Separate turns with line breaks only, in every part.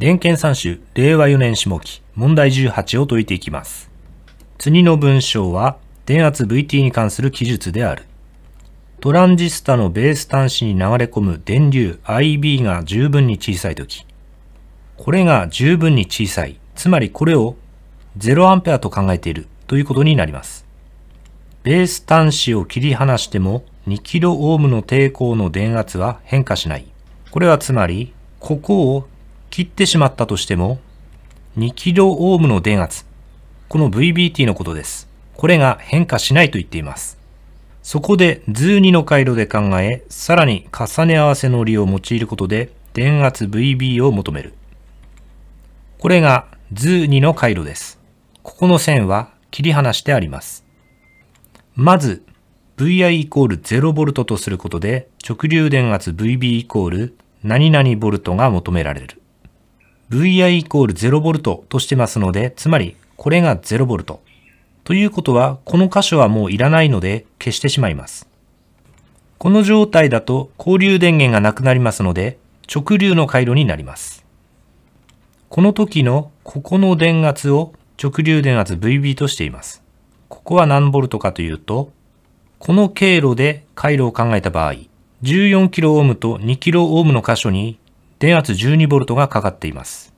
連憲三種、令和4年下期、問題18を解いていきます。次の文章は、電圧 VT に関する記述である。トランジスタのベース端子に流れ込む電流 IB が十分に小さいとき、これが十分に小さい、つまりこれを 0A と考えているということになります。ベース端子を切り離しても 2kΩ の抵抗の電圧は変化しない。これはつまり、ここを切ってしまったとしても、2キロオームの電圧、この VBT のことです。これが変化しないと言っています。そこで図2の回路で考え、さらに重ね合わせの理を用いることで電圧 VB を求める。これが図2の回路です。ここの線は切り離してあります。まず、VI イコール 0V とすることで直流電圧 VB イコール何々 V が求められる。VI イコール 0V としてますので、つまりこれが 0V。ということは、この箇所はもういらないので消してしまいます。この状態だと交流電源がなくなりますので、直流の回路になります。この時のここの電圧を直流電圧 VB としています。ここは何ボルトかというと、この経路で回路を考えた場合、14kΩ と 2kΩ の箇所に電圧 12V がかかっています。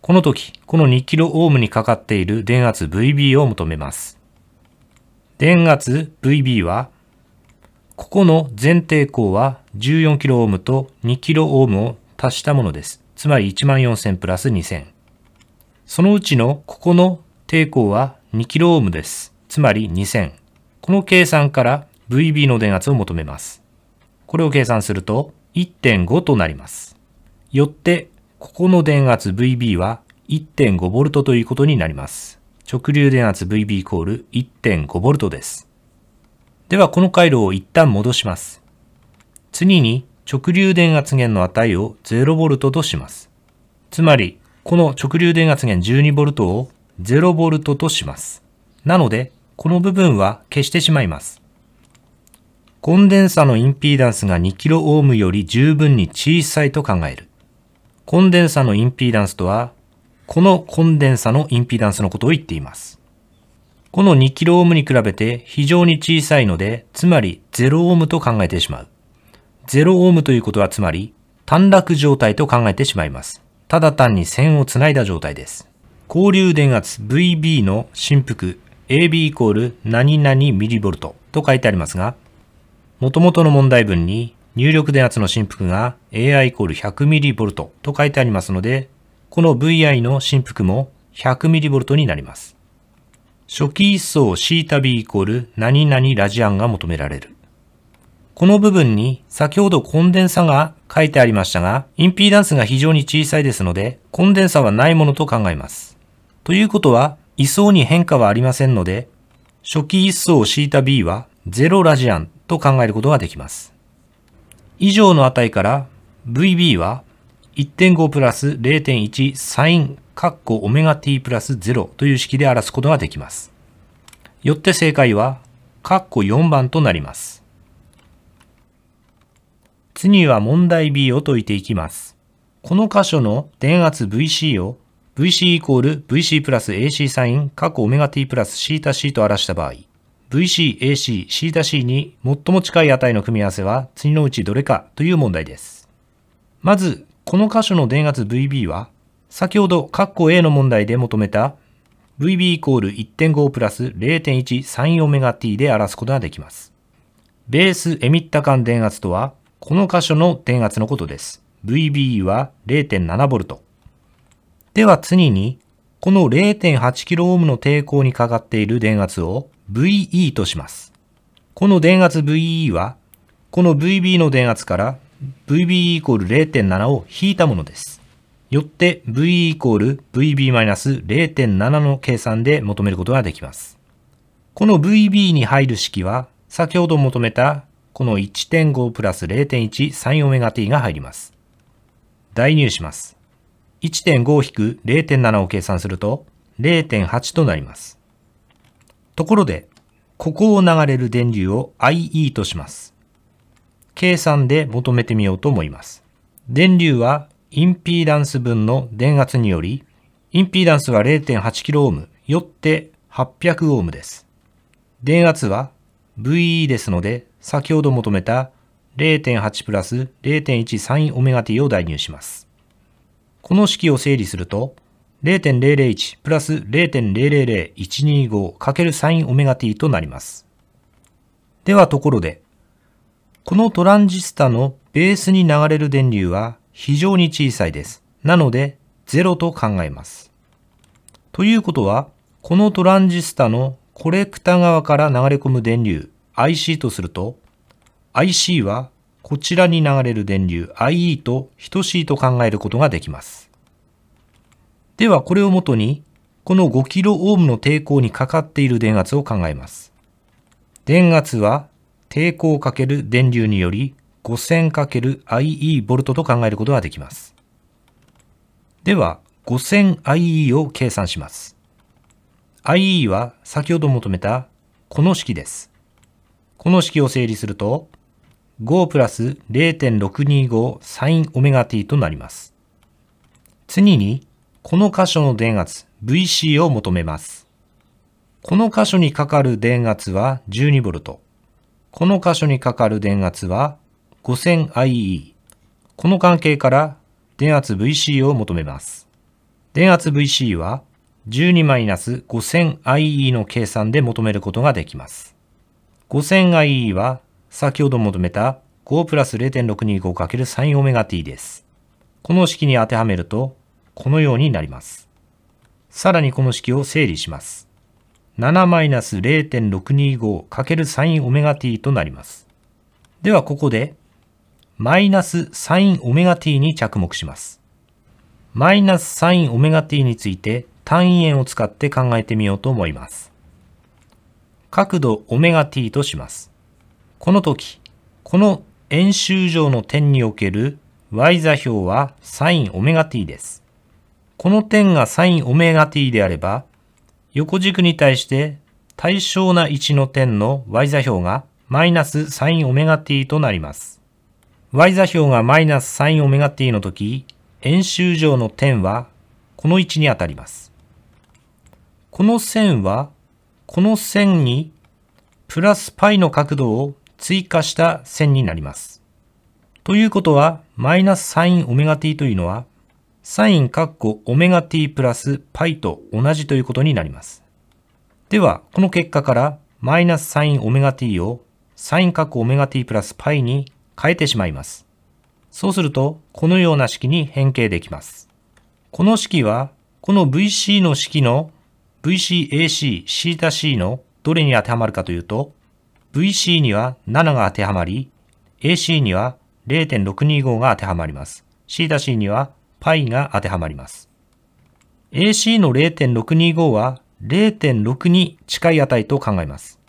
この時、この 2kΩ にかかっている電圧 VB を求めます。電圧 VB は、ここの前抵抗は 14kΩ と 2kΩ を足したものです。つまり14000プラス2000。そのうちのここの抵抗は 2kΩ です。つまり2000。この計算から VB の電圧を求めます。これを計算すると1.5となります。よって、ここの電圧 VB は 1.5V ということになります。直流電圧 VB イコール 1.5V です。ではこの回路を一旦戻します。次に直流電圧源の値を 0V とします。つまり、この直流電圧源 12V を 0V とします。なので、この部分は消してしまいます。コンデンサのインピーダンスが 2kΩ より十分に小さいと考える。コンデンサのインピーダンスとは、このコンデンサのインピーダンスのことを言っています。この 2kΩ に比べて非常に小さいので、つまり 0Ω と考えてしまう。0Ω ということはつまり、短絡状態と考えてしまいます。ただ単に線をつないだ状態です。交流電圧 VB の振幅 AB イコール何々ミリボルトと書いてありますが、元々の問題文に入力電圧の振幅が AI イコール 100mV と書いてありますので、この VI の振幅も 100mV になります。初期一層 C b イコール何々ラジアンが求められる。この部分に先ほどコンデンサが書いてありましたが、インピーダンスが非常に小さいですので、コンデンサはないものと考えます。ということは、位相に変化はありませんので、初期一層 θB は0ラジアンと考えることができます。以上の値から VB は1.5プラス0.1サインカッコオメガ t プラス0という式で表すことができます。よって正解はカッコ4番となります。次は問題 B を解いていきます。この箇所の電圧 VC を VC イコール VC プラス AC サインカッコオメガ t プラスシータ C と表した場合、VC、AC、C'C に最も近い値の組み合わせは次のうちどれかという問題です。まず、この箇所の電圧 VB は、先ほど括弧 A の問題で求めた VB イコール1.5プラス0 1 3 4ガ t で表すことができます。ベースエミッタ間電圧とは、この箇所の電圧のことです。VBE は 0.7V。では次に、この 0.8kΩ の抵抗にかかっている電圧を VE とします。この電圧 VE は、この VB の電圧から VB イコール0.7を引いたものです。よって VE イコール VB-0.7 マイナスの計算で求めることができます。この VB に入る式は、先ほど求めたこの1.5プラス0.1サインオメガ t が入ります。代入します。1.5-0.7引くを計算すると0.8となります。ところで、ここを流れる電流を IE とします。計算で求めてみようと思います。電流はインピーダンス分の電圧により、インピーダンスは 0.8kΩ、よって 800Ω です。電圧は VE ですので、先ほど求めた0.8プラス0 1 3 i n ω t を代入します。この式を整理すると、0.001プラス0.000125かけるサインオメガ t となります。ではところで、このトランジスタのベースに流れる電流は非常に小さいです。なので、0と考えます。ということは、このトランジスタのコレクタ側から流れ込む電流 IC とすると、IC はこちらに流れる電流 IE と等しいと考えることができます。ではこれをもとに、この 5kΩ の抵抗にかかっている電圧を考えます。電圧は抵抗×電流により 5000×IE ボルトと考えることができます。では 5000IE を計算します。IE は先ほど求めたこの式です。この式を整理すると5プラス0.625サインオメガ t となります。次にこの箇所の電圧 VC を求めます。この箇所にかかる電圧は 12V。この箇所にかかる電圧は 5000IE。この関係から電圧 VC を求めます。電圧 VC は 12-5000IE の計算で求めることができます。5000IE は先ほど求めた5プラス0 6 2 5 × 3 ωt です。この式に当てはめるとこのようになります。さらにこの式を整理します。7-0.625×sinωt となります。ではここで、マイナス sinωt に着目します。マイナス sinωt について単位円を使って考えてみようと思います。角度 ωt とします。この時、この円周上の点における y 座標は sinωt です。この点が sin オメガ t であれば、横軸に対して対称な位置の点の y 座標がマイナス sin オメガ t となります。y 座標がマイナス sin オメガ t の時、円周上の点はこの位置にあたります。この線は、この線にプラス π の角度を追加した線になります。ということは、マイナス sin オメガ t というのは、サインカッコオメガ t プラス π と同じということになります。では、この結果からマイナスサインオメガ t をサインカッコオメガ t プラス π に変えてしまいます。そうすると、このような式に変形できます。この式は、この VC の式の VCACθc のどれに当てはまるかというと、VC には7が当てはまり、AC には0.625が当てはまります。θc には π が当てはまります。AC の0.625は0.6に近い値と考えます。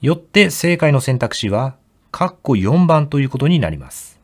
よって正解の選択肢は、括弧4番ということになります。